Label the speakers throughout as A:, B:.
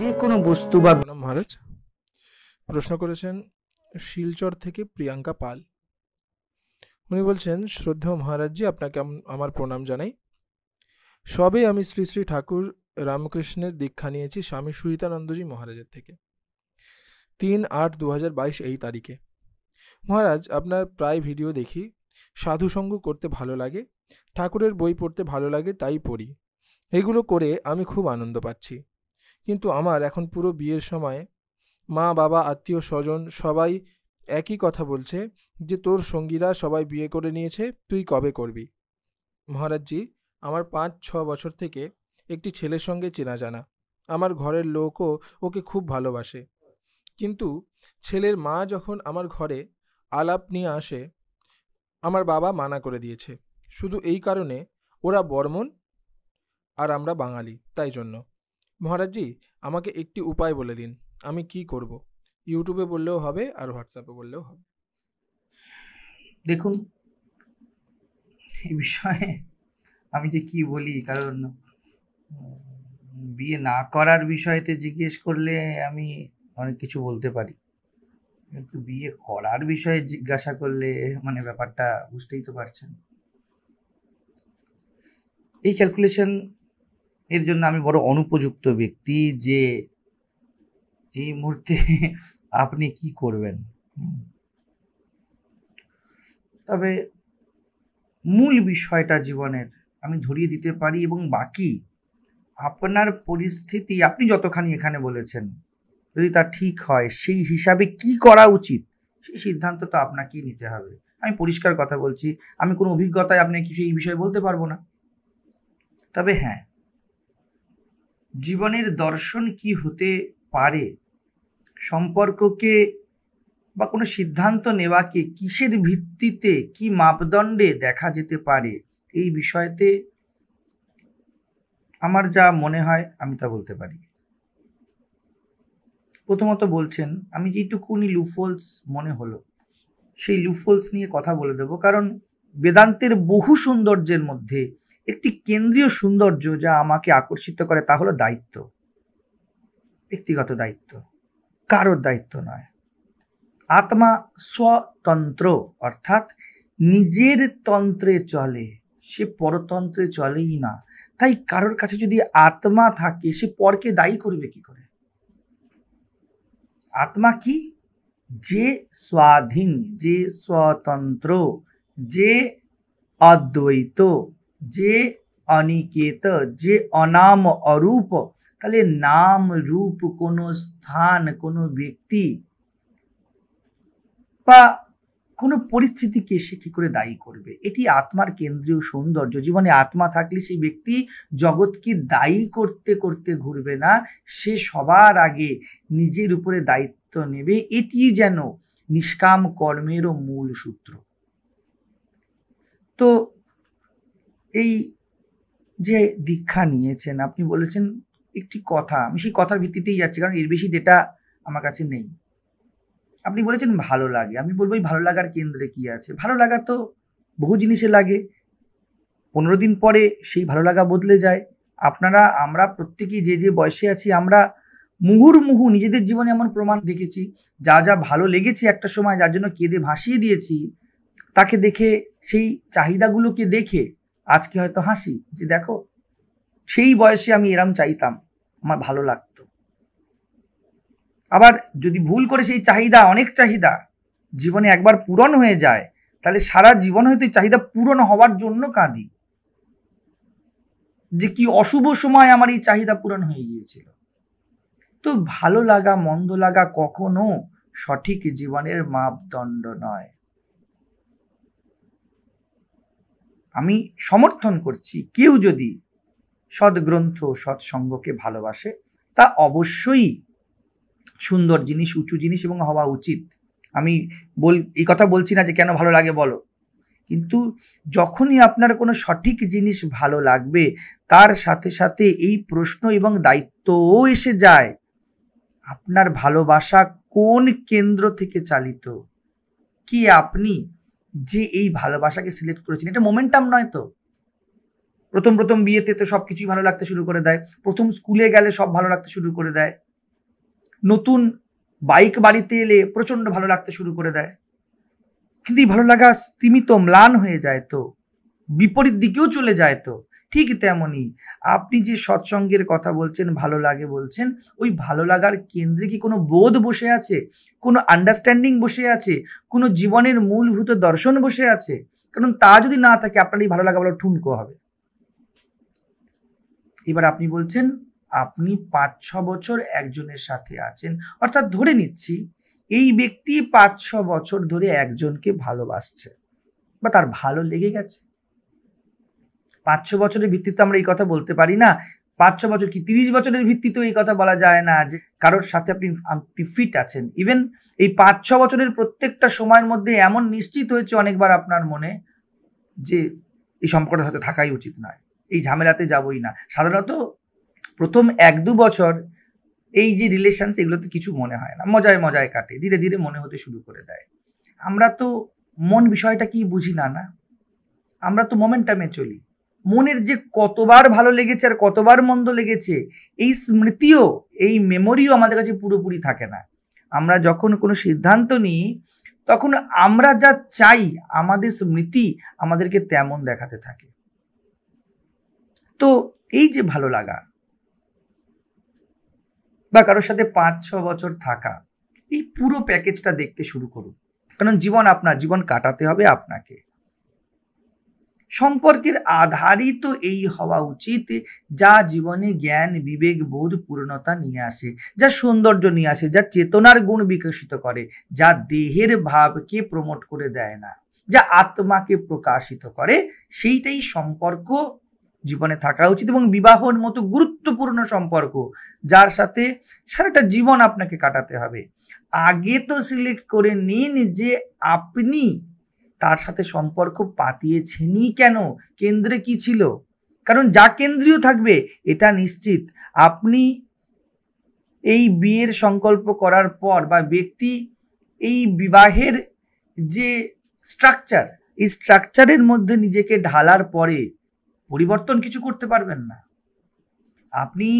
A: যে কোনো বস্তু বা মহারাজ প্রশ্ন করেছেন শিলচর থেকে প্রিয়াঙ্কা পাল উনি বলছেন শ্রদ্ধেয় মহারাজজি আপনাকে আমার প্রণাম জানাই সবে আমি শ্রী শ্রী ঠাকুর রামকৃষ্ণের দীক্ষা নিয়েছি স্বামী সুহিতানন্দজি মহারাজের থেকে তিন আট দু বাইশ এই তারিখে মহারাজ আপনার প্রায় ভিডিও দেখি সঙ্গ করতে ভালো লাগে ঠাকুরের বই পড়তে ভালো লাগে তাই পড়ি এগুলো করে আমি খুব আনন্দ পাচ্ছি কিন্তু আমার এখন পুরো বিয়ের সময় মা বাবা আত্মীয় স্বজন সবাই একই কথা বলছে যে তোর সঙ্গীরা সবাই বিয়ে করে নিয়েছে তুই কবে করবি মহারাজজি আমার পাঁচ ছ বছর থেকে একটি ছেলের সঙ্গে চেনা জানা আমার ঘরের লোকও ওকে খুব ভালোবাসে কিন্তু ছেলের মা যখন আমার ঘরে আলাপ নিয়ে আসে আমার বাবা মানা করে দিয়েছে শুধু এই কারণে ওরা বর্মন আর আমরা বাঙালি তাই জন্য মহারাজজি আমাকে একটি উপায় বলে দিন আমি কি করব ইউটিউবে বললেও হবে আর হোয়াটসঅ্যাপে বললেও হবে
B: দেখুন এই বিষয়ে আমি যে কি বলি কারণ বিয়ে না করার বিষয়তে জিজ্ঞেস করলে আমি অনেক কিছু বলতে পারি কিন্তু বিয়ে করার বিষয়ে জিজ্ঞাসা করলে মানে ব্যাপারটা বুঝতেই তো পারছেন এই ক্যালকুলেশন এর জন্য আমি বড় অনুপযুক্ত ব্যক্তি যে এই মুহূর্তে আপনি কি করবেন তবে মূল বিষয়টা জীবনের আমি ধরিয়ে দিতে পারি এবং বাকি আপনার পরিস্থিতি আপনি যতখানি এখানে বলেছেন যদি তা ঠিক হয় সেই হিসাবে কি করা উচিত সেই সিদ্ধান্ত তো আপনাকেই নিতে হবে আমি পরিষ্কার কথা বলছি আমি কোনো অভিজ্ঞতায় আপনাকে কিছু এই বিষয়ে বলতে পারবো না তবে হ্যাঁ জীবনের দর্শন কি হতে পারে সম্পর্ককে বা কোনো সিদ্ধান্ত নেওয়াকে কিসের ভিত্তিতে কি মাপদণ্ডে দেখা যেতে পারে এই বিষয়তে আমার যা মনে হয় আমি তা বলতে পারি প্রথমত বলছেন আমি যেটুকুনি লুফলস মনে হলো সেই লুফলস নিয়ে কথা বলে দেব কারণ বেদান্তের বহু সৌন্দর্যের মধ্যে একটি কেন্দ্রীয় সৌন্দর্য যা আমাকে আকর্ষিত করে তা হলো দায়িত্ব ব্যক্তিগত দায়িত্ব কারোর দায়িত্ব নয় আত্মা স্বতন্ত্র অর্থাৎ নিজের তন্ত্রে চলে সে পরতন্ত্রে চলেই না তাই কারোর কাছে যদি আত্মা থাকে সে পরকে দায়ী করবে কি করে আত্মা কি যে স্বাধীন যে স্বতন্ত্র যে অদ্বৈত যে অনিকেত যে অনাম অরূপ তাহলে নাম রূপ কোনো স্থান কোনো ব্যক্তি বা কোনো পরিস্থিতিকে সে কি করে দায়ী করবে এটি আত্মার কেন্দ্রীয় সৌন্দর্য জীবনে আত্মা থাকলে সেই ব্যক্তি জগৎকে দায়ী করতে করতে ঘুরবে না সে সবার আগে নিজের উপরে দায়িত্ব নেবে এটি যেন নিষ্কাম কর্মেরও মূল সূত্র তো এই যে দীক্ষা নিয়েছেন আপনি বলেছেন একটি কথা আমি সেই কথার ভিত্তিতেই যাচ্ছি কারণ এর বেশি ডেটা আমার কাছে নেই আপনি বলেছেন ভালো লাগে আমি বলবো এই ভালো লাগার কেন্দ্রে কি আছে ভালো লাগা তো বহু জিনিসে লাগে পনেরো দিন পরে সেই ভালো লাগা বদলে যায় আপনারা আমরা প্রত্যেকেই যে যে বয়সে আছি আমরা মুহুর্মুহু নিজেদের জীবনে এমন প্রমাণ দেখেছি যা যা ভালো লেগেছে একটা সময় যার জন্য কেঁদে ভাসিয়ে দিয়েছি তাকে দেখে সেই চাহিদাগুলোকে দেখে আজকে হয়তো হাসি যে দেখো সেই বয়সে আমি এরম চাইতাম আমার ভালো লাগতো আবার যদি ভুল করে সেই চাহিদা অনেক চাহিদা জীবনে একবার পূরণ হয়ে যায় তাহলে সারা জীবন হয়তো চাহিদা পূরণ হওয়ার জন্য কাঁদি যে কি অশুভ সময় আমার এই চাহিদা পূরণ হয়ে গিয়েছিল তো ভালো লাগা মন্দ লাগা কখনো সঠিক জীবনের মাপদণ্ড নয় আমি সমর্থন করছি কেউ যদি সদগ্রন্থ সৎসঙ্গকে ভালোবাসে তা অবশ্যই সুন্দর জিনিস উঁচু জিনিস এবং হওয়া উচিত আমি বল এই কথা বলছি না যে কেন ভালো লাগে বলো কিন্তু যখনই আপনার কোনো সঠিক জিনিস ভালো লাগবে তার সাথে সাথে এই প্রশ্ন এবং দায়িত্বও এসে যায় আপনার ভালোবাসা কোন কেন্দ্র থেকে চালিত কি আপনি যে এই ভালোবাসাকে সিলেক্ট করেছেন এটা মোমেন্টাম নয় তো প্রথম প্রথম বিয়েতে তো সব কিছুই ভালো লাগতে শুরু করে দেয় প্রথম স্কুলে গেলে সব ভালো লাগতে শুরু করে দেয় নতুন বাইক বাড়িতে এলে প্রচণ্ড ভালো লাগতে শুরু করে দেয় কিন্তু এই ভালো লাগা স্তিমিত ম্লান হয়ে যায় তো বিপরীত দিকেও চলে যায় তো ঠিক তেমনই আপনি যে সৎসঙ্গের কথা বলছেন ভালো লাগে বলছেন ওই ভালো লাগার কেন্দ্রে কি কোনো বোধ বসে আছে কোনো আন্ডারস্ট্যান্ডিং বসে আছে কোনো জীবনের মূলভূত দর্শন বসে আছে কারণ তা যদি না থাকে আপনার এই ভালো লাগা বলো ঠুনকো হবে এবার আপনি বলছেন আপনি পাঁচ ছ বছর একজনের সাথে আছেন অর্থাৎ ধরে নিচ্ছি এই ব্যক্তি পাঁচ ছ বছর ধরে একজনকে ভালোবাসছে বা তার ভালো লেগে গেছে পাঁচ ছ বছরের ভিত্তিতে আমরা এই কথা বলতে পারি না পাঁচ ছ বছর কি তিরিশ বছরের ভিত্তিতেও এই কথা বলা যায় না যে কারোর সাথে আপনি আপনি ফিট আছেন ইভেন এই পাঁচ ছ বছরের প্রত্যেকটা সময়ের মধ্যে এমন নিশ্চিত হয়েছে অনেকবার আপনার মনে যে এই সম্পর্কটা সাথে থাকাই উচিত নয় এই ঝামেলাতে যাবই না সাধারণত প্রথম এক দু বছর এই যে রিলেশনস এগুলোতে কিছু মনে হয় না মজায় মজায় কাটে ধীরে ধীরে মনে হতে শুরু করে দেয় আমরা তো মন বিষয়টা কি বুঝি না না আমরা তো মোমেন্টামে চলি মনের যে কতবার ভালো লেগেছে আর কতবার মন্দ লেগেছে এই স্মৃতিও এই মেমোরিও আমাদের কাছে পুরোপুরি থাকে না আমরা যখন কোনো সিদ্ধান্ত নিই তখন আমরা যা চাই আমাদের স্মৃতি আমাদেরকে তেমন দেখাতে থাকে তো এই যে ভালো লাগা বা কারোর সাথে পাঁচ ছ বছর থাকা এই পুরো প্যাকেজটা দেখতে শুরু করুন কারণ জীবন আপনার জীবন কাটাতে হবে আপনাকে সম্পর্কের আধারিত এই হওয়া উচিত যা জীবনে জ্ঞান বিবেক বোধ পূর্ণতা নিয়ে আসে যা সৌন্দর্য নিয়ে আসে যা চেতনার গুণ বিকশিত করে যা দেহের ভাবকে প্রমোট করে দেয় না যা আত্মাকে প্রকাশিত করে সেইটাই সম্পর্ক জীবনে থাকা উচিত এবং বিবাহর মতো গুরুত্বপূর্ণ সম্পর্ক যার সাথে সারাটা জীবন আপনাকে কাটাতে হবে আগে তো সিলেক্ট করে নিন যে আপনি তার সাথে সম্পর্ক পাতিয়েছেনই কেন কেন্দ্রে কি ছিল কারণ যা কেন্দ্রীয় থাকবে এটা নিশ্চিত আপনি এই বিয়ের সংকল্প করার পর বা ব্যক্তি এই বিবাহের যে স্ট্রাকচার এই স্ট্রাকচারের মধ্যে নিজেকে ঢালার পরে পরিবর্তন কিছু করতে পারবেন না আপনি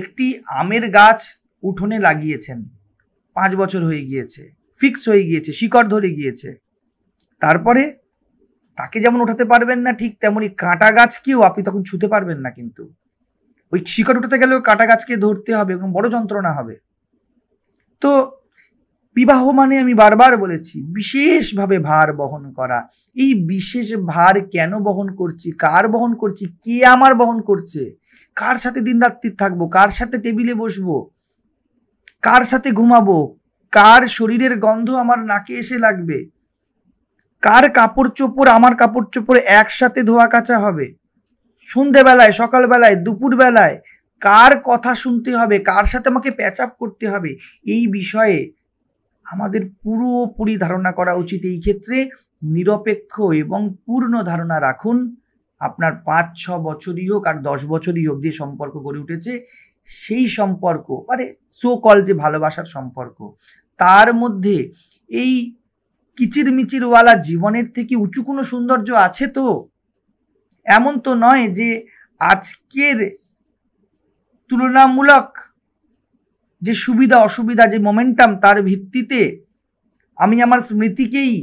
B: একটি আমের গাছ উঠোনে লাগিয়েছেন পাঁচ বছর হয়ে গিয়েছে ফিক্স হয়ে গিয়েছে শিকড় ধরে গিয়েছে তারপরে তাকে যেমন ওঠাতে পারবেন না ঠিক তেমনই কাঁটা গাছকেও আপনি তখন ছুতে পারবেন না কিন্তু ওই শিকড় উঠাতে গেলেও কাঁটা গাছকে ধরতে হবে এবং বড় যন্ত্রণা হবে তো বিবাহ মানে আমি বারবার বলেছি বিশেষভাবে ভার বহন করা এই বিশেষ ভার কেন বহন করছি কার বহন করছি কে আমার বহন করছে কার সাথে দিন রাত্রি থাকবো কার সাথে টেবিলে বসবো কার সাথে ঘুমাবো কার শরীরের গন্ধ আমার নাকে এসে লাগবে কার কাপড় চোপড় আমার কাপড় চোপড় একসাথে ধোয়া কাচা হবে সন্ধেবেলায় সকালবেলায় দুপুরবেলায় কার কথা শুনতে হবে কার সাথে আমাকে প্যাচ আপ করতে হবে এই বিষয়ে আমাদের পুরোপুরি ধারণা করা উচিত এই ক্ষেত্রে নিরপেক্ষ এবং পূর্ণ ধারণা রাখুন আপনার পাঁচ ছ বছরই হোক আর দশ বছরই হোক যে সম্পর্ক গড়ে উঠেছে সেই সম্পর্ক মানে সো কল যে ভালোবাসার সম্পর্ক তার মধ্যে এই কিচির ওয়ালা জীবনের থেকে উঁচু কোনো সৌন্দর্য আছে তো এমন তো নয় যে আজকের তুলনামূলক যে সুবিধা অসুবিধা যে মোমেন্টাম তার ভিত্তিতে আমি আমার স্মৃতিকেই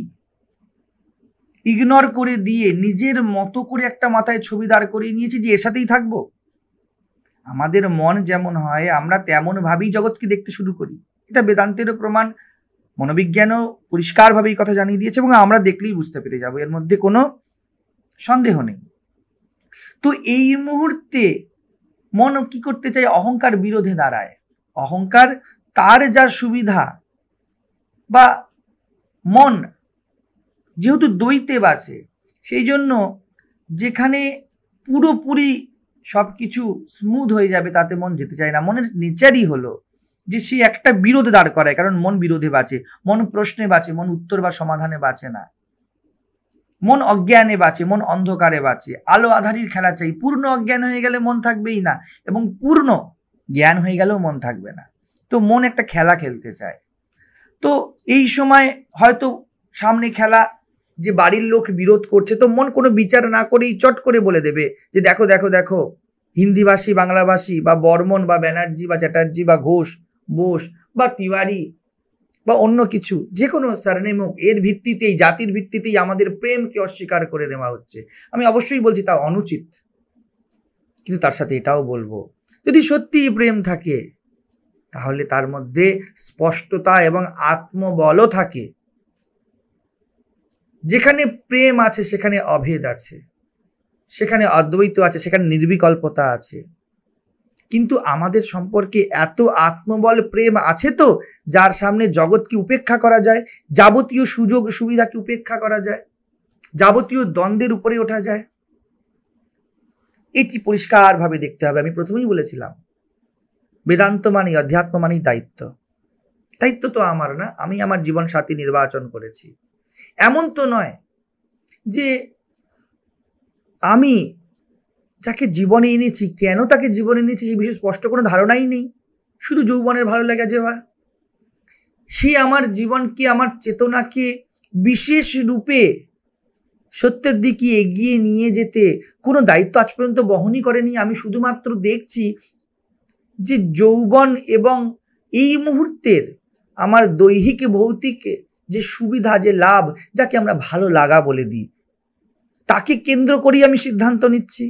B: ইগনোর করে দিয়ে নিজের মতো করে একটা মাথায় ছবি দাঁড় করিয়ে নিয়েছি যে এর সাথেই থাকবো আমাদের মন যেমন হয় আমরা তেমনভাবেই জগৎকে দেখতে শুরু করি এটা বেদান্তেরও প্রমাণ মনোবিজ্ঞানও পরিষ্কারভাবে এই কথা জানিয়ে দিয়েছে এবং আমরা দেখলেই বুঝতে পেরে যাব এর মধ্যে কোনো সন্দেহ নেই তো এই মুহূর্তে মন কি করতে চাই অহংকার বিরোধে দাঁড়ায় অহংকার তার যা সুবিধা বা মন যেহেতু দৈতে বাসে সেই জন্য যেখানে পুরোপুরি সব কিছু স্মুথ হয়ে যাবে তাতে মন যেতে চায় না মনের নেচারই হলো যে সে একটা বিরোধে দাঁড় করায় কারণ মন বিরোধে বাঁচে মন প্রশ্নে বাঁচে মন উত্তর বা সমাধানে বাঁচে না মন অজ্ঞানে বাঁচে মন অন্ধকারে বাঁচে আলো আধারির খেলা চাই পূর্ণ অজ্ঞান হয়ে গেলে মন থাকবেই না এবং পূর্ণ জ্ঞান হয়ে গেলেও মন থাকবে না তো মন একটা খেলা খেলতে চায় তো এই সময় হয়তো সামনে খেলা যে বাড়ির লোক বিরোধ করছে তো মন কোনো বিচার না করেই চট করে বলে দেবে যে দেখো দেখো দেখো হিন্দিভাষী বাংলাভাষী বা বর্মন বা ব্যানার্জি বা চ্যাটার্জি বা ঘোষ বোস বা তিওয়ারি বা অন্য কিছু যে কোনো সারনেম হোক এর ভিত্তিতেই জাতির ভিত্তিতেই আমাদের প্রেমকে অস্বীকার করে দেওয়া হচ্ছে আমি অবশ্যই বলছি তা অনুচিত কিন্তু তার সাথে এটাও বলবো যদি সত্যিই প্রেম থাকে তাহলে তার মধ্যে স্পষ্টতা এবং আত্মবলও থাকে যেখানে প্রেম আছে সেখানে অভেদ আছে সেখানে অদ্বৈত আছে সেখানে নির্বিকল্পতা আছে কিন্তু আমাদের সম্পর্কে এত আত্মবল প্রেম আছে তো যার সামনে জগৎকে উপেক্ষা করা যায় যাবতীয় সুযোগ সুবিধাকে উপেক্ষা করা যায় যাবতীয় দ্বন্দ্বের উপরে ওঠা যায় এটি পরিষ্কারভাবে দেখতে হবে আমি প্রথমেই বলেছিলাম বেদান্ত মানে অধ্যাত্ম মানেই দায়িত্ব দায়িত্ব তো আমার না আমি আমার জীবন সাথী নির্বাচন করেছি এমন তো নয় যে আমি যাকে জীবনে এনেছি কেন তাকে জীবনে এনেছি সে বিষয়ে স্পষ্ট কোনো ধারণাই নেই শুধু যৌবনের ভালো লাগে যে বা সে আমার জীবনকে আমার চেতনাকে বিশেষ রূপে সত্যের দিকে এগিয়ে নিয়ে যেতে কোনো দায়িত্ব আজ পর্যন্ত বহনই করেনি আমি শুধুমাত্র দেখছি যে যৌবন এবং এই মুহূর্তের আমার দৈহিক ভৌতিক যে সুবিধা যে লাভ যাকে আমরা ভালো লাগা বলে দিই তাকে কেন্দ্র করেই আমি সিদ্ধান্ত নিচ্ছি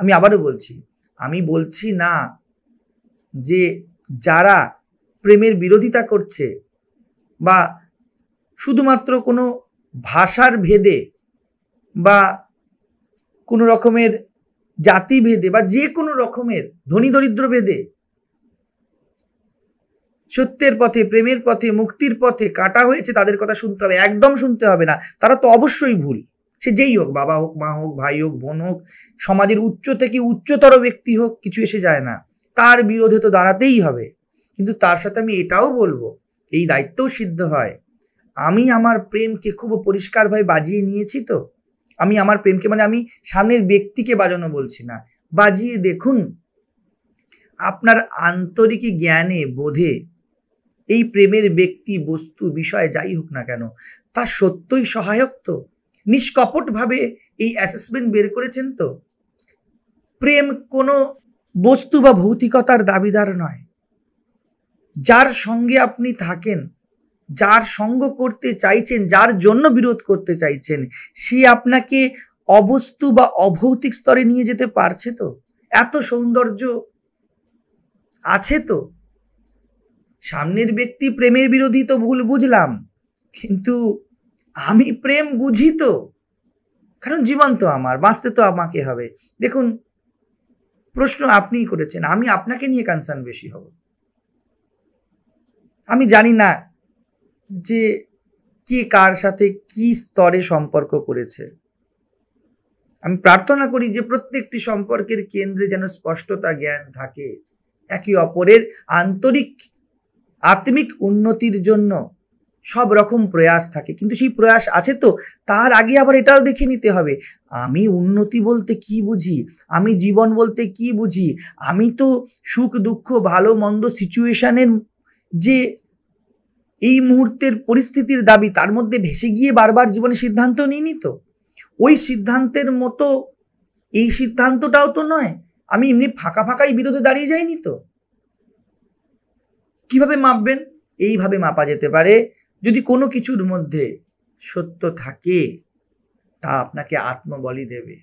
B: আমি আবারও বলছি আমি বলছি না যে যারা প্রেমের বিরোধিতা করছে বা শুধুমাত্র কোনো ভাষার ভেদে বা কোনো রকমের জাতিভেদে বা যে কোনো রকমের ধনী দরিদ্র ভেদে সত্যের পথে প্রেমের পথে মুক্তির পথে কাটা হয়েছে তাদের কথা শুনতে হবে একদম শুনতে হবে না তারা তো অবশ্যই ভুল সে যেই হোক বাবা হোক মা হোক ভাই হোক বোন হোক সমাজের উচ্চ থেকে উচ্চতর ব্যক্তি হোক কিছু এসে যায় না তার বিরোধে তো দাঁড়াতেই হবে কিন্তু তার সাথে আমি এটাও বলবো এই দায়িত্বও সিদ্ধ হয় আমি আমার প্রেমকে খুব পরিষ্কারভাবে বাজিয়ে নিয়েছি তো আমি আমার প্রেমকে মানে আমি সামনের ব্যক্তিকে বাজানো বলছি না বাজিয়ে দেখুন আপনার আন্তরিক জ্ঞানে বোধে এই প্রেমের ব্যক্তি বস্তু বিষয় যাই হোক না কেন তা সত্যই সহায়ক তো নিষ্কপটভাবে এই অ্যাসেসমেন্ট বের করেছেন তো প্রেম কোনো বস্তু বা ভৌতিকতার দাবিদার নয় যার সঙ্গে আপনি থাকেন যার সঙ্গ করতে চাইছেন যার জন্য বিরোধ করতে চাইছেন সে আপনাকে অবস্তু বা অভৌতিক স্তরে নিয়ে যেতে পারছে তো এত সৌন্দর্য আছে তো সামনের ব্যক্তি প্রেমের বিরোধী তো ভুল বুঝলাম কিন্তু আমি প্রেম বুঝি তো কারণ জীবন তো আমার বাঁচতে তো আমাকে হবে দেখুন প্রশ্ন আপনিই করেছেন আমি আপনাকে নিয়ে কনসার্ন বেশি হব আমি জানি না যে কে কার সাথে কি স্তরে সম্পর্ক করেছে আমি প্রার্থনা করি যে প্রত্যেকটি সম্পর্কের কেন্দ্রে যেন স্পষ্টতা জ্ঞান থাকে একে অপরের আন্তরিক আত্মিক উন্নতির জন্য সব রকম প্রয়াস থাকে কিন্তু সেই প্রয়াস আছে তো তার আগে আবার এটাও দেখে নিতে হবে আমি উন্নতি বলতে কি বুঝি আমি জীবন বলতে কি বুঝি আমি তো সুখ দুঃখ ভালো মন্দ সিচুয়েশানের যে এই মুহূর্তের পরিস্থিতির দাবি তার মধ্যে ভেসে গিয়ে বারবার জীবনে সিদ্ধান্ত নিইনি তো ওই সিদ্ধান্তের মতো এই সিদ্ধান্তটাও তো নয় আমি এমনি ফাঁকা ফাঁকাই বিরোধে দাঁড়িয়ে যাইনি তো কিভাবে মাপবেন এইভাবে মাপা যেতে পারে যদি কোনো কিছুর মধ্যে সত্য থাকে তা আপনাকে আত্মবলি দেবে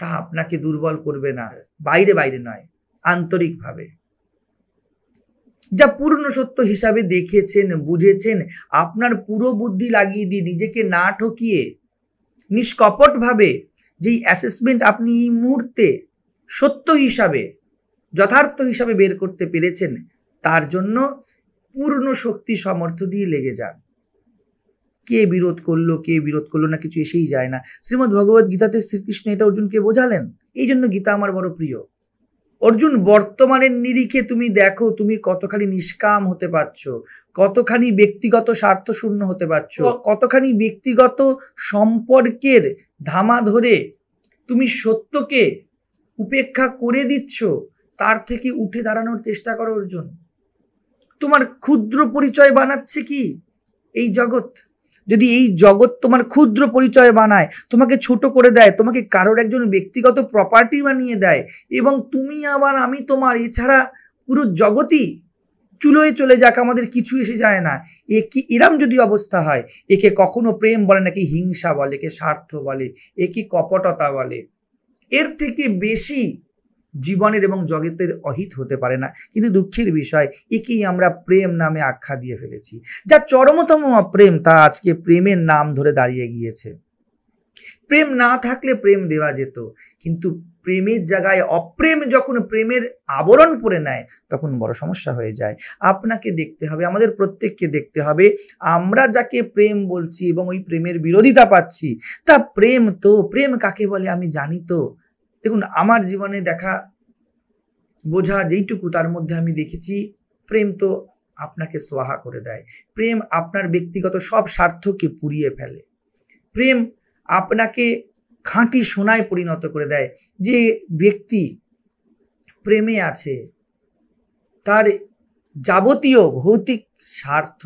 B: তা আপনাকে দুর্বল করবে না বাইরে বাইরে নয় আন্তরিকভাবে যা পূর্ণ সত্য হিসাবে দেখেছেন বুঝেছেন আপনার পুরো বুদ্ধি লাগিয়ে দিয়ে নিজেকে না ঠকিয়ে নিষ্কপটভাবে যেই অ্যাসেসমেন্ট আপনি এই মুহূর্তে সত্য হিসাবে যথার্থ হিসাবে বের করতে পেরেছেন তার জন্য পূর্ণ শক্তি সামর্থ্য দিয়ে লেগে যান কে বিরোধ করলো কে বিরোধ করলো না কিছু এসেই যায় না শ্রীমদ ভগবত গীতাতে শ্রীকৃষ্ণ এটা অর্জুনকে বোঝালেন এই জন্য গীতা আমার বড় প্রিয় অর্জুন বর্তমানের নিরিখে তুমি দেখো তুমি কতখানি নিষ্কাম হতে পারছ কতখানি ব্যক্তিগত স্বার্থশূন্য হতে পারছ কতখানি ব্যক্তিগত সম্পর্কের ধামা ধরে তুমি সত্যকে উপেক্ষা করে দিচ্ছ তার থেকে উঠে দাঁড়ানোর চেষ্টা করো অর্জুন তোমার ক্ষুদ্র পরিচয় বানাচ্ছে কি এই জগৎ যদি এই জগৎ তোমার ক্ষুদ্র পরিচয় বানায় তোমাকে ছোট করে দেয় তোমাকে কারোর একজন ব্যক্তিগত প্রপার্টি বানিয়ে দেয় এবং তুমি আবার আমি তোমার এছাড়া পুরো জগতই চুলোয় চলে যাক আমাদের কিছু এসে যায় না এ কি এরাম যদি অবস্থা হয় একে কখনো প্রেম বলে নাকি হিংসা বলে একে স্বার্থ বলে একে কপটতা বলে এর থেকে বেশি জীবনের এবং জগতের অহিত হতে পারে না কিন্তু দুঃখের বিষয় একেই আমরা প্রেম নামে আখ্যা দিয়ে ফেলেছি যা চরমতম প্রেম তা আজকে প্রেমের নাম ধরে দাঁড়িয়ে গিয়েছে প্রেম না থাকলে প্রেম দেওয়া যেত কিন্তু প্রেমের জায়গায় অপ্রেম যখন প্রেমের আবরণ পরে নেয় তখন বড় সমস্যা হয়ে যায় আপনাকে দেখতে হবে আমাদের প্রত্যেককে দেখতে হবে আমরা যাকে প্রেম বলছি এবং ওই প্রেমের বিরোধিতা পাচ্ছি তা প্রেম তো প্রেম কাকে বলে আমি জানি তো দেখুন আমার জীবনে দেখা বোঝা যেইটুকু তার মধ্যে আমি দেখেছি প্রেম তো আপনাকে সোহা করে দেয় প্রেম আপনার ব্যক্তিগত সব স্বার্থকে পুড়িয়ে ফেলে প্রেম আপনাকে খাঁটি সোনায় পরিণত করে দেয় যে ব্যক্তি প্রেমে আছে তার যাবতীয় ভৌতিক স্বার্থ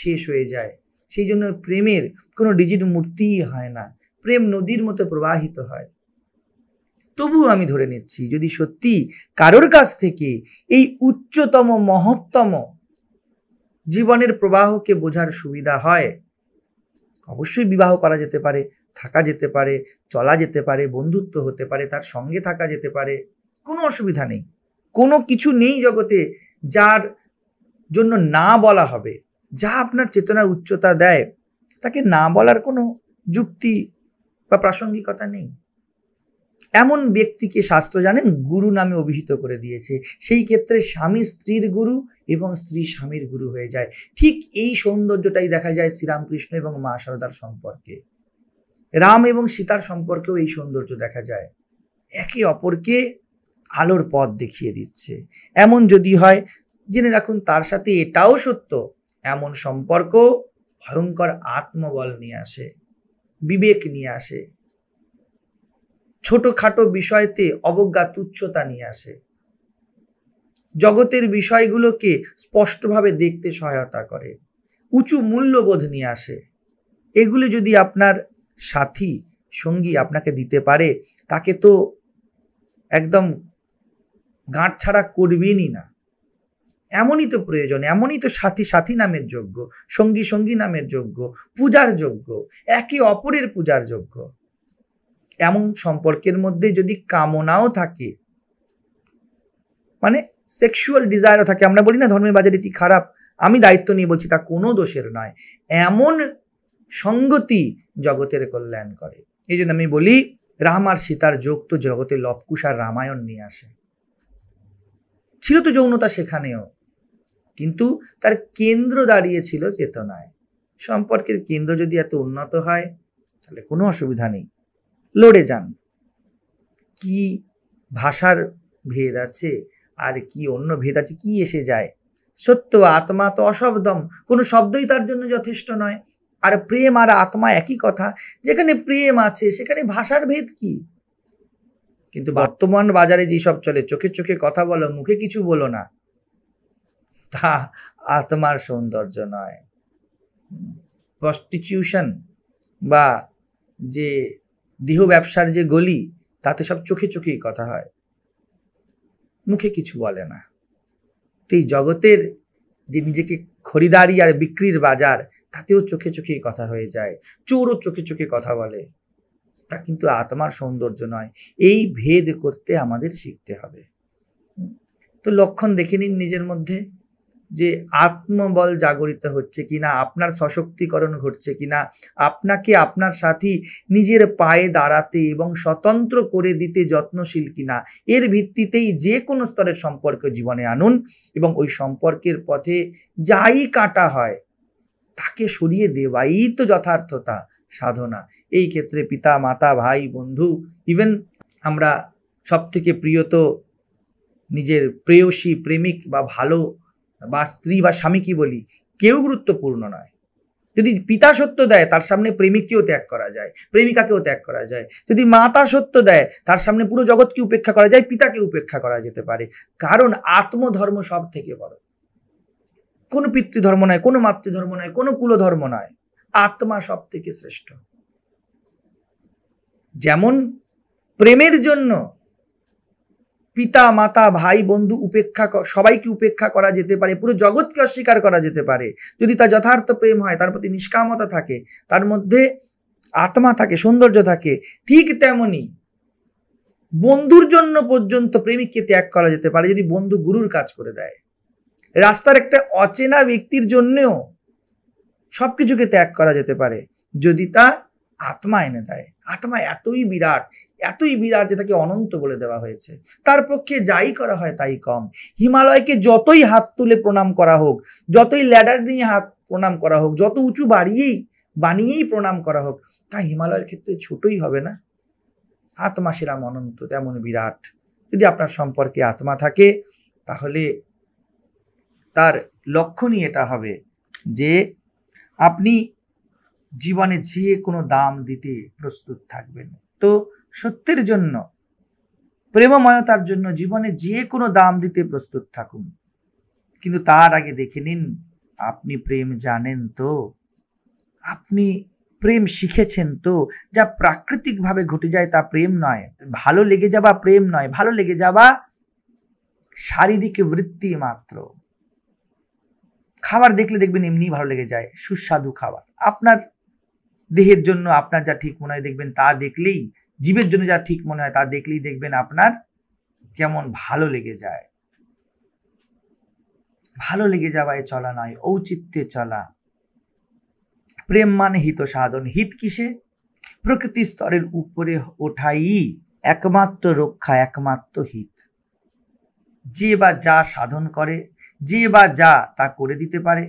B: শেষ হয়ে যায় সেই জন্য প্রেমের কোনো ডিজিট মূর্তিই হয় না প্রেম নদীর মতো প্রবাহিত হয় তবুও আমি ধরে নিচ্ছি যদি সত্যি কারোর কাছ থেকে এই উচ্চতম মহত্তম জীবনের প্রবাহকে বোঝার সুবিধা হয় অবশ্যই বিবাহ করা যেতে পারে থাকা যেতে পারে চলা যেতে পারে বন্ধুত্ব হতে পারে তার সঙ্গে থাকা যেতে পারে কোনো অসুবিধা নেই কোনো কিছু নেই জগতে যার জন্য না বলা হবে যা আপনার চেতনার উচ্চতা দেয় তাকে না বলার কোনো যুক্তি বা প্রাসঙ্গিকতা নেই এমন ব্যক্তিকে শাস্ত্র জানেন গুরু নামে অভিহিত করে দিয়েছে সেই ক্ষেত্রে স্বামী স্ত্রীর গুরু এবং স্ত্রী স্বামীর গুরু হয়ে যায় ঠিক এই সৌন্দর্যটাই দেখা যায় শ্রীরামকৃষ্ণ এবং মা সারদার সম্পর্কে রাম এবং সীতার সম্পর্কেও এই সৌন্দর্য দেখা যায় একে অপরকে আলোর পথ দেখিয়ে দিচ্ছে এমন যদি হয় জেনে রাখুন তার সাথে এটাও সত্য এমন সম্পর্ক ভয়ঙ্কর আত্মবল নিয়ে আসে বিবেক নিয়ে আসে ছোটোখাটো বিষয়তে অবজ্ঞা তুচ্ছতা নিয়ে আসে জগতের বিষয়গুলোকে স্পষ্টভাবে দেখতে সহায়তা করে উঁচু মূল্যবোধ নিয়ে আসে এগুলি যদি আপনার সাথী সঙ্গী আপনাকে দিতে পারে তাকে তো একদম গাঁট ছাড়া করবেনই না এমনই তো প্রয়োজন এমনই তো সাথী সাথী নামের যোগ্য সঙ্গী সঙ্গী নামের যোগ্য পূজার যোগ্য একে অপরের পূজার যোগ্য এমন সম্পর্কের মধ্যে যদি কামনাও থাকে মানে সেক্সুয়াল ডিজায়ারও থাকে আমরা বলি না ধর্মের বাজার এটি খারাপ আমি দায়িত্ব নিয়ে বলছি তা কোনো দোষের নয় এমন সঙ্গতি জগতের কল্যাণ করে এই জন্য আমি বলি রাম আর সীতার যোগ তো জগতে লবকুশ আর রামায়ণ নিয়ে আসে ছিল তো যৌনতা সেখানেও কিন্তু তার কেন্দ্র দাঁড়িয়েছিল চেতনায় সম্পর্কের কেন্দ্র যদি এত উন্নত হয় তাহলে কোনো অসুবিধা নেই লড়ে যান কি ভাষার ভেদ আছে আর কি অন্য ভেদ আছে কি এসে যায় সত্য আত্মা তো অশব্দম কোনো শব্দই তার জন্য যথেষ্ট নয় আর প্রেম আর আত্মা একই কথা যেখানে প্রেম আছে সেখানে ভাষার ভেদ কি কিন্তু বর্তমান বাজারে সব চলে চোখে চোখে কথা বলো মুখে কিছু বলো না তা আত্মার সৌন্দর্য নয় প্রস্টিটিউশন বা যে দেহ ব্যবসার যে গলি তাতে সব চোখে চোখেই কথা হয় মুখে কিছু বলে না তো এই জগতের যে নিজেকে খরিদারি আর বিক্রির বাজার তাতেও চোখে চোখেই কথা হয়ে যায় চোরও চোখে চোখে কথা বলে তা কিন্তু আত্মার সৌন্দর্য নয় এই ভেদ করতে আমাদের শিখতে হবে তো লক্ষণ দেখে নিন নিজের মধ্যে যে আত্মবল জাগরিত হচ্ছে কিনা আপনার সশক্তিকরণ ঘটছে কিনা আপনাকে আপনার সাথী নিজের পায়ে দাঁড়াতে এবং স্বতন্ত্র করে দিতে যত্নশীল কিনা এর ভিত্তিতেই যে কোনো স্তরের সম্পর্ক জীবনে আনুন এবং ওই সম্পর্কের পথে যাই কাটা হয় তাকে সরিয়ে দেওয়াই তো যথার্থতা সাধনা এই ক্ষেত্রে পিতা মাতা ভাই বন্ধু ইভেন আমরা সবথেকে প্রিয়ত নিজের প্রেয়সী প্রেমিক বা ভালো বা স্ত্রী বা স্বামী কি বলি কেউ গুরুত্বপূর্ণ নয় যদি পিতা সত্য দেয় তার সামনে প্রেমিককেও ত্যাগ করা যায় প্রেমিকাকেও ত্যাগ করা যায় যদি মাতা সত্য দেয় তার সামনে পুরো জগৎকে উপেক্ষা করা যায় পিতাকে উপেক্ষা করা যেতে পারে কারণ আত্মধর্ম সব থেকে বড় কোনো পিতৃধর্ম নয় কোনো মাতৃধর্ম নয় কোনো কুলধর্ম নয় আত্মা সব থেকে শ্রেষ্ঠ যেমন প্রেমের জন্য পিতা মাতা ভাই বন্ধু উপেক্ষা সবাইকে উপেক্ষা করা যেতে পারে পুরো জগৎকে অস্বীকার করা যেতে পারে যদি তার যথার্থ প্রেম হয় তার প্রতি নিষ্কামতা থাকে তার মধ্যে আত্মা থাকে সৌন্দর্য থাকে ঠিক তেমনি বন্ধুর জন্য পর্যন্ত প্রেমিককে ত্যাগ করা যেতে পারে যদি বন্ধু গুরুর কাজ করে দেয় রাস্তার একটা অচেনা ব্যক্তির জন্যেও সব কিছুকে ত্যাগ করা যেতে পারে যদি তা আত্মা এনে দেয় আত্মা এতই বিরাট এতই বিরাট যে তাকে অনন্ত বলে দেওয়া হয়েছে তার পক্ষে যাই করা হয় তাই কম হিমালয়কে যতই হাত তুলে প্রণাম করা হোক যতই ল্যাডার নিয়ে হাত প্রণাম করা হোক যত উঁচু বাড়িয়েই বানিয়েই প্রণাম করা হোক তা হিমালয়ের ক্ষেত্রে ছোটই হবে না আত্মা সেরাম অনন্ত তেমন বিরাট যদি আপনার সম্পর্কে আত্মা থাকে তাহলে তার লক্ষণই এটা হবে যে আপনি জীবনে যে কোনো দাম দিতে প্রস্তুত থাকবেন তো সত্যের জন্য প্রেমময়তার জন্য জীবনে যে কোনো দাম দিতে প্রস্তুত থাকুন কিন্তু তার আগে দেখে নিন আপনি প্রেম জানেন তো আপনি প্রেম শিখেছেন তো যা প্রাকৃতিকভাবে ঘটে যায় তা প্রেম নয় ভালো লেগে যাওয়া প্রেম নয় ভালো লেগে যাওয়া শারীরিক বৃত্তি মাত্র খাবার দেখলে দেখবেন এমনি ভালো লেগে যায় সুস্বাদু খাবার আপনার দেহের জন্য আপনার যা ঠিক মনে হয় দেখবেন তা দেখলেই জীবের জন্য যা ঠিক মনে হয় তা দেখলেই দেখবেন আপনার কেমন ভালো লেগে যায় ভালো লেগে যাওয়ায় চলা নয় ঔচিত্যে চলা প্রেম মানে হিত সাধন হিত কিসে প্রকৃতি স্তরের উপরে ওঠাই একমাত্র রক্ষা একমাত্র হিত যে বা যা সাধন করে যে বা যা তা করে দিতে পারে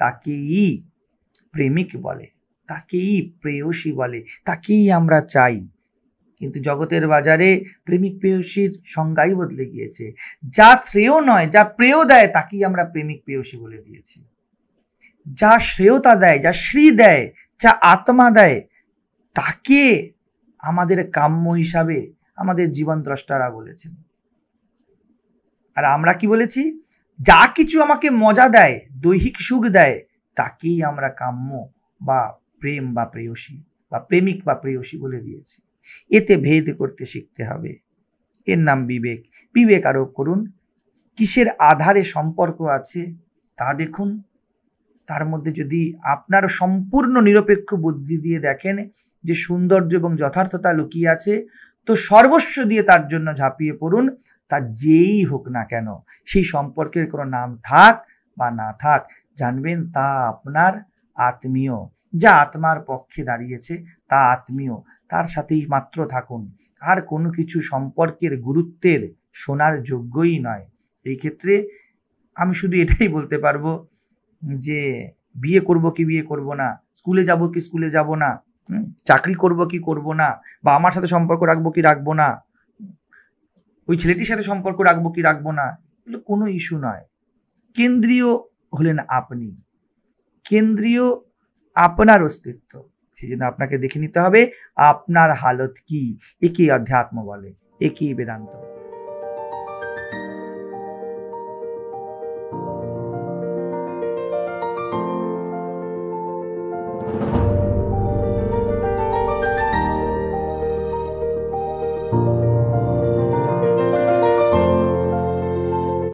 B: তাকেই প্রেমিক বলে তাকেই প্রেয়সী বলে তাকেই আমরা চাই কিন্তু জগতের বাজারে প্রেমিক প্রেয়সীর সংজ্ঞাই বদলে গিয়েছে যা শ্রেয় নয় যা প্রেয় দেয় তাকেই আমরা প্রেমিক প্রেয়সী বলে দিয়েছি যা শ্রেয়তা দেয় যা শ্রী দেয় যা আত্মা দেয় তাকে আমাদের কাম্য হিসাবে আমাদের জীবন দ্রষ্টারা বলেছেন আর আমরা কি বলেছি যা কিছু আমাকে মজা দেয় দৈহিক সুখ দেয় তাকেই আমরা কাম্য বা প্রেম বা প্রেয়সী বা প্রেমিক বা প্রেয়সী বলে দিয়েছি এতে ভেদ করতে শিখতে হবে এর নাম বিবেক বিবেক আরোপ করুন কিসের আধারে সম্পর্ক আছে তা দেখুন তার মধ্যে যদি আপনার সম্পূর্ণ নিরপেক্ষ বুদ্ধি দিয়ে দেখেন যে সৌন্দর্য এবং যথার্থতা লুকিয়ে আছে তো সর্বস্ব দিয়ে তার জন্য ঝাঁপিয়ে পড়ুন তা যেই হোক না কেন সেই সম্পর্কের কোনো নাম থাক বা না থাক জানবেন তা আপনার আত্মীয় যা আত্মার পক্ষে দাঁড়িয়েছে তা আত্মীয় তার সাথেই মাত্র থাকুন আর কোনো কিছু সম্পর্কের গুরুত্বের শোনার যোগ্যই নয় এই ক্ষেত্রে আমি শুধু এটাই বলতে পারবো যে বিয়ে করব কি বিয়ে করব না স্কুলে যাব কি স্কুলে যাব না চাকরি করব কি করব না বা আমার সাথে সম্পর্ক রাখবো কি রাখবো না ওই ছেলেটির সাথে সম্পর্ক রাখবো কি রাখবো না এগুলো কোনো ইস্যু নয় কেন্দ্রীয় হলেন আপনি কেন্দ্রীয় আপনার অস্তিত্ব সেজন্য আপনাকে দেখে নিতে হবে আপনার হালত কি একেই অধ্যাত্ম বলে একেই বেদান্ত